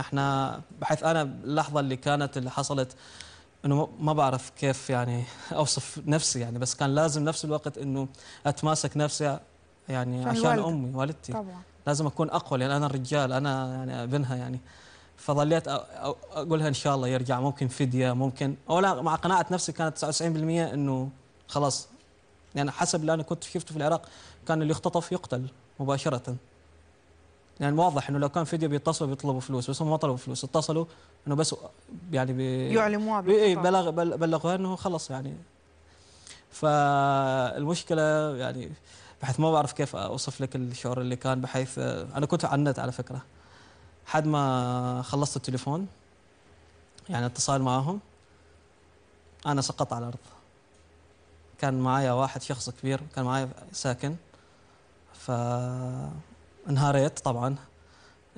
احنا بحيث انا اللحظه اللي كانت اللي حصلت انه ما بعرف كيف يعني اوصف نفسي يعني بس كان لازم نفس الوقت انه اتماسك نفسي يعني عشان والد. امي والدتي طبعا لازم اكون اقوى لان انا رجال انا يعني ابنها يعني فظليت اقولها ان شاء الله يرجع ممكن فديه ممكن او لا مع قناعه نفسي كانت 99% انه خلاص يعني حسب اللي انا كنت شفته في العراق كان اللي يختطف يقتل مباشره يعني واضح انه لو كان فيديو بيتصلوا بيطلبوا فلوس بس هم ما طلبوا فلوس اتصلوا انه بس يعني بي يعلموها بي إيه، بلغ بلغوها انه خلص يعني فالمشكله يعني بحيث ما بعرف كيف اوصف لك الشعور اللي كان بحيث انا كنت على النت على فكره حد ما خلصت التليفون يعني اتصال معاهم انا سقطت على الارض كان معايا واحد شخص كبير كان معايا ساكن ف انهاريت طبعا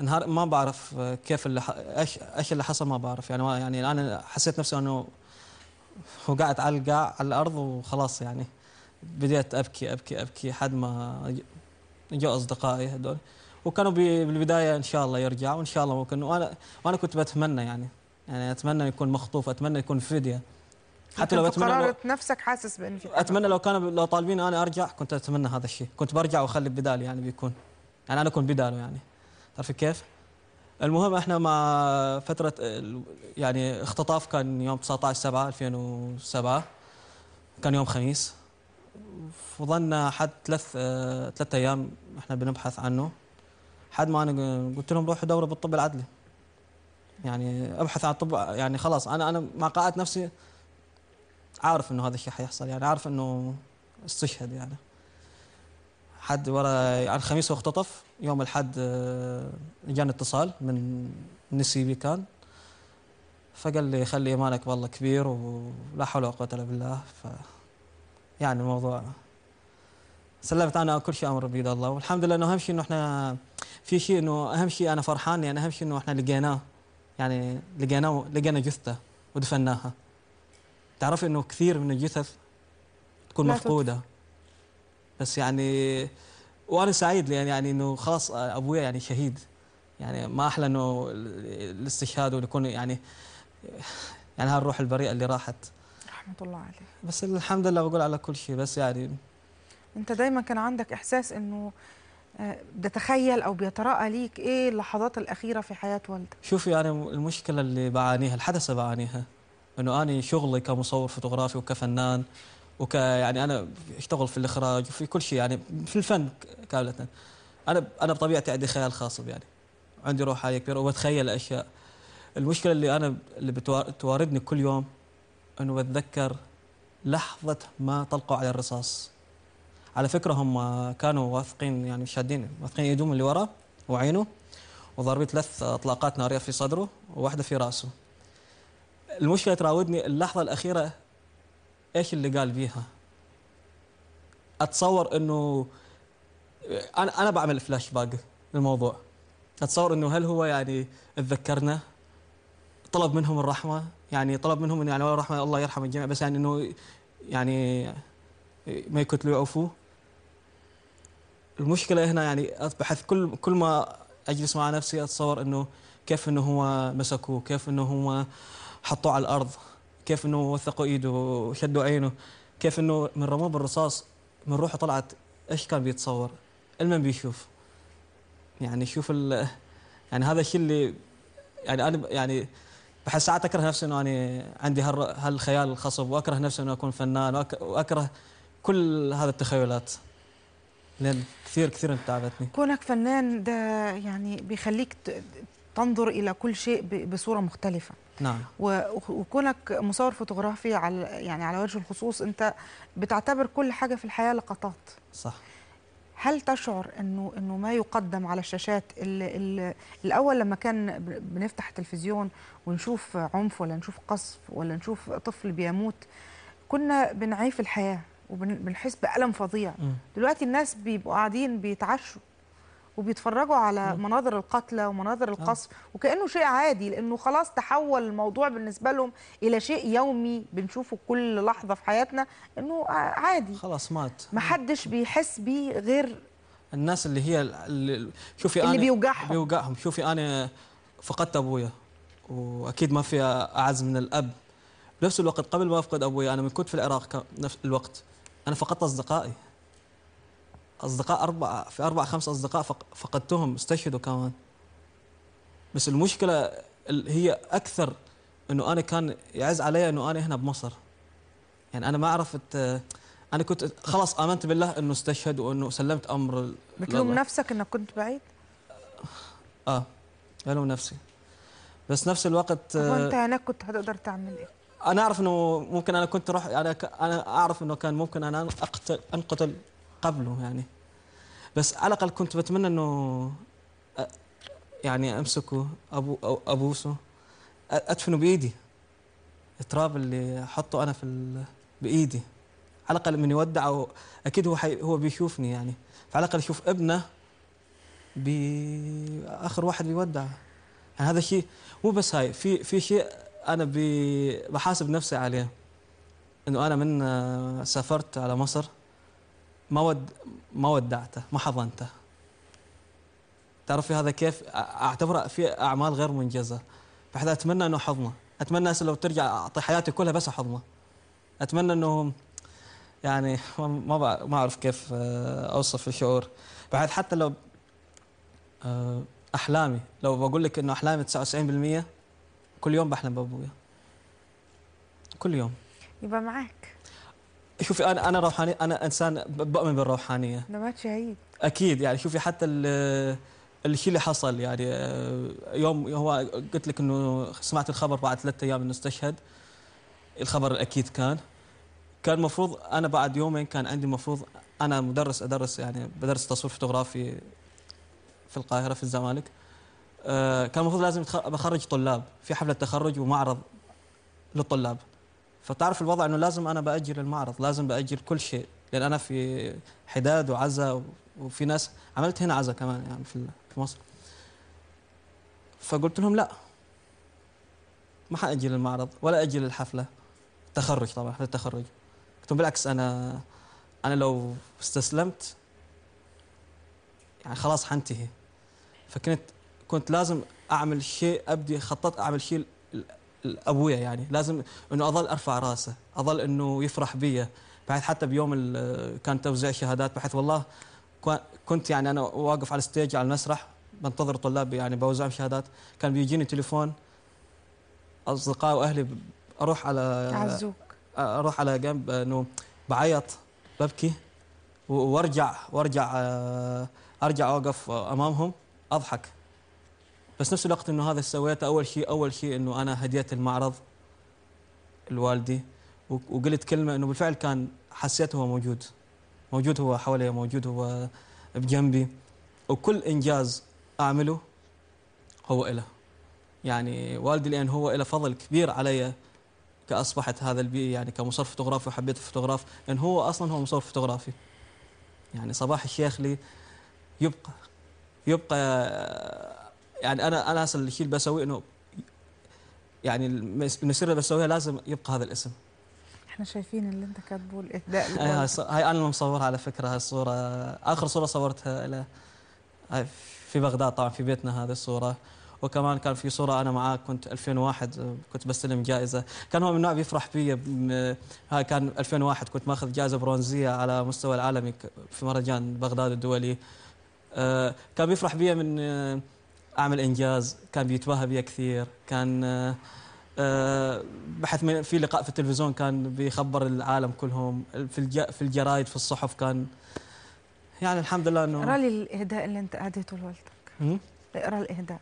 انهار ما بعرف كيف اللي ايش ايش اللي حصل ما بعرف يعني يعني انا حسيت نفسي انه وقعت على القاع على الارض وخلاص يعني بديت ابكي ابكي ابكي حد ما جو اصدقائي هذول وكانوا بالبدايه ان شاء الله يرجع وان شاء الله ممكن وانا وانا كنت بتمنى يعني يعني اتمنى يكون مخطوف اتمنى يكون فديه حتى لو اتمنى لو... نفسك حاسس بان في اتمنى لو كانوا لو طالبين انا ارجع كنت اتمنى هذا الشيء كنت برجع واخلي بدالي يعني بيكون يعني انا كنت بداله يعني تعرف كيف؟ المهم احنا مع فتره يعني اختطاف كان يوم 19 7 2007 كان يوم خميس فضلنا حد ثلاث ثلاث ايام احنا بنبحث عنه حد ما انا قلت لهم روحوا دوروا بالطب العدلي يعني ابحث عن طب يعني خلاص انا انا مع قاعدة نفسي عارف انه هذا الشيء حيحصل يعني عارف انه استشهد يعني حد ورا على الخميس واختطف يوم الحد آه، جاني اتصال من نسيبي كان فقال لي خلي ايمانك والله كبير ولا حول ولا قوه الا بالله ف يعني الموضوع سلمت انا كل شيء امر بيد الله والحمد لله انه اهم شيء انه احنا في شيء انه اهم شيء انا فرحان يعني اهم شيء انه احنا لقيناه يعني لقيناه لقينا جثته ودفناها تعرف انه كثير من الجثث تكون مفقوده بس يعني وانا سعيد لان يعني انه خلاص ابويا يعني شهيد يعني ما احلى انه الاستشهاد ويكون يعني يعني هالروح البريئه اللي راحت رحمه الله عليه بس الحمد لله بقول على كل شيء بس يعني انت دايما كان عندك احساس انه آه، بتتخيل او بيتراءى ليك ايه اللحظات الاخيره في حياه والدك شوفي يعني المشكله اللي بعانيها الحدثه بعانيها انه انا شغلي كمصور فوتوغرافي وكفنان وك يعني انا اشتغل في الاخراج وفي كل شيء يعني في الفن كامله انا انا بطبيعتي عندي خيال خاص يعني عندي روح عاليه كبيره وبتخيل اشياء المشكله اللي انا اللي بتواردني كل يوم انه بتذكر لحظه ما طلقوا على الرصاص على فكره هم كانوا واثقين يعني شادين واثقين ايدهم اللي ورا وعينه وضربت ثلاث اطلاقات ناريه في صدره وواحده في راسه المشكله تراودني اللحظه الاخيره ايش اللي قال بيها اتصور انه انا انا بعمل فلاش باك للموضوع اتصور انه هل هو يعني تذكرنا طلب منهم الرحمه يعني طلب منهم انه يعني رحمه الله يرحم الجميع بس يعني انه يعني ما يقتلوا يعفوه المشكله هنا يعني ابحث كل كل ما اجلس مع نفسي اتصور انه كيف انه هو مسكوه كيف انه هو حطوه على الارض كيف انه وثقوا ايده وشدوا عينه كيف انه من رموه بالرصاص من روحه طلعت ايش كان بيتصور المن بيشوف يعني شوف ال يعني هذا الشيء اللي يعني انا يعني بحس ساعات اكره نفسي انه اني عندي هالخيال الخصب واكره نفسي انه اكون فنان واكره كل هذا التخيلات لان كثير كثير تعبتني كونك فنان ده يعني بيخليك تنظر الى كل شيء بصوره مختلفه نعم وكونك مصور فوتوغرافي على يعني على وجه الخصوص انت بتعتبر كل حاجه في الحياه لقطات صح هل تشعر انه انه ما يقدم على الشاشات الـ الـ الاول لما كان بنفتح التلفزيون ونشوف عنف ولا نشوف قصف ولا نشوف طفل بيموت كنا بنعيف الحياه وبنحس بالم فظيع دلوقتي الناس بيبقوا قاعدين بيتعشوا وبيتفرجوا على مناظر القتلى ومناظر آه. القصف وكانه شيء عادي لانه خلاص تحول الموضوع بالنسبه لهم الى شيء يومي بنشوفه كل لحظه في حياتنا انه عادي خلاص مات ما حدش بيحس بيه غير الناس اللي هي اللي شوفي اللي انا بيوجعهم بيوجعهم شوفي انا فقدت ابويا واكيد ما في اعز من الاب بنفس الوقت قبل ما افقد ابويا انا من كنت في العراق نفس الوقت انا فقدت اصدقائي اصدقاء اربعه في اربع خمس اصدقاء فقدتهم استشهدوا كمان بس المشكله هي اكثر انه انا كان يعز علي انه انا هنا بمصر يعني انا ما عرفت انا كنت خلاص امنت بالله انه استشهد وانه سلمت امر بتلوم نفسك انك كنت بعيد؟ اه بلوم نفسي بس نفس الوقت وانت هناك كنت هتقدر تعمل ايه؟ انا اعرف انه ممكن انا كنت اروح انا يعني انا اعرف انه كان ممكن انا اقتل انقتل قبله يعني بس على الاقل كنت بتمنى انه يعني امسكه ابو ابوسه ادفنه بايدي التراب اللي احطه انا في بايدي على الاقل من يودع او اكيد هو حي... هو بيشوفني يعني فعلى الاقل يشوف ابنه باخر واحد بيودع يعني هذا شيء مو بس هاي في في شيء انا بحاسب نفسي عليه انه انا من آه، سافرت على مصر ما ود ما ودعته ما حضنته تعرف في هذا كيف اعتبره في اعمال غير منجزه فاحنا اتمنى انه حضنه اتمنى هسه لو ترجع اعطي حياتي كلها بس احضنه اتمنى انه يعني ما ما اعرف كيف آه، اوصف الشعور بعد حتى لو آه، احلامي لو بقول لك انه احلامي 99% كل يوم بحلم بابويا كل يوم يبقى معاك شوفي انا انا روحاني انا انسان بؤمن بالروحانيه ما شهيد اكيد يعني شوفي حتى الشيء اللي حصل يعني آه، يوم هو قلت لك انه سمعت الخبر بعد ثلاثة ايام انه استشهد الخبر الاكيد كان كان المفروض انا بعد يومين كان عندي المفروض انا مدرس ادرس يعني بدرس تصوير فوتوغرافي في القاهره في الزمالك آه، كان المفروض لازم بخرج طلاب في حفله تخرج ومعرض للطلاب فتعرف الوضع انه لازم انا باجر المعرض لازم باجر كل شيء لان انا في حداد وعزا وفي ناس عملت هنا عزا كمان يعني في مصر فقلت لهم لا ما حاجل المعرض ولا اجل الحفله تخرج طبعا حفله التخرج قلت لهم بالعكس انا انا لو استسلمت يعني خلاص حنتهي فكنت كنت لازم اعمل شيء ابدي خططت اعمل شيء ابويا يعني لازم انه اظل ارفع راسه اظل انه يفرح بي بحيث حتى بيوم كان توزيع شهادات بحيث والله كنت يعني انا واقف على الستيج على المسرح بنتظر طلاب يعني بوزعهم شهادات كان بيجيني تليفون اصدقائي واهلي اروح على عزوك اروح على جنب انه بعيط ببكي وارجع وارجع آه، ارجع اوقف امامهم اضحك بس نفس الوقت انه هذا سويته اول شيء اول شيء انه انا هديت المعرض لوالدي وقلت كلمه انه بالفعل كان حسيته هو موجود موجود هو حوالي موجود هو بجنبي وكل انجاز اعمله هو إله يعني والدي لان هو إله فضل كبير علي كاصبحت هذا البيئه يعني كمصور فوتوغرافي وحبيت الفوتوغراف لان هو اصلا هو مصور فوتوغرافي يعني صباح الشيخ لي يبقى يبقى يعني انا انا اصلا الشيء اللي بسويه انه يعني المسيره اللي بسويها لازم يبقى هذا الاسم احنا شايفين اللي انت كاتبه الاهداء إيه، هاي انا اللي مصورها على فكره هاي الصوره اخر صوره صورتها له في بغداد طبعا في بيتنا هذه الصوره وكمان كان في صوره انا معاه كنت 2001 كنت بستلم جائزه كان هو من النوع بيفرح بي هاي كان 2001 كنت ماخذ جائزه برونزيه على مستوى العالمي في مهرجان بغداد الدولي آه، كان بيفرح بي من آه، اعمل انجاز كان بيتباهى بي كثير كان آه، آه، بحث في لقاء في التلفزيون كان بيخبر العالم كلهم في في الجرايد في الصحف كان يعني الحمد لله انه اقرا لي الاهداء اللي انت اهديته لوالدك اقرا الاهداء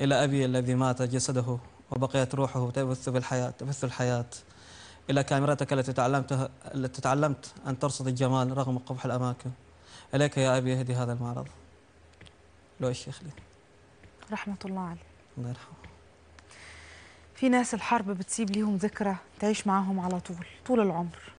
الى ابي الذي مات جسده وبقيت روحه تبث بالحياه تبث الحياه الى كاميرتك التي تعلمتها التي تعلمت ان ترصد الجمال رغم قبح الاماكن اليك يا ابي اهدي هذا المعرض اللي الشيخ لي رحمة الله عليه الله يرحمه في ناس الحرب بتسيب ليهم ذكرى تعيش معاهم على طول طول العمر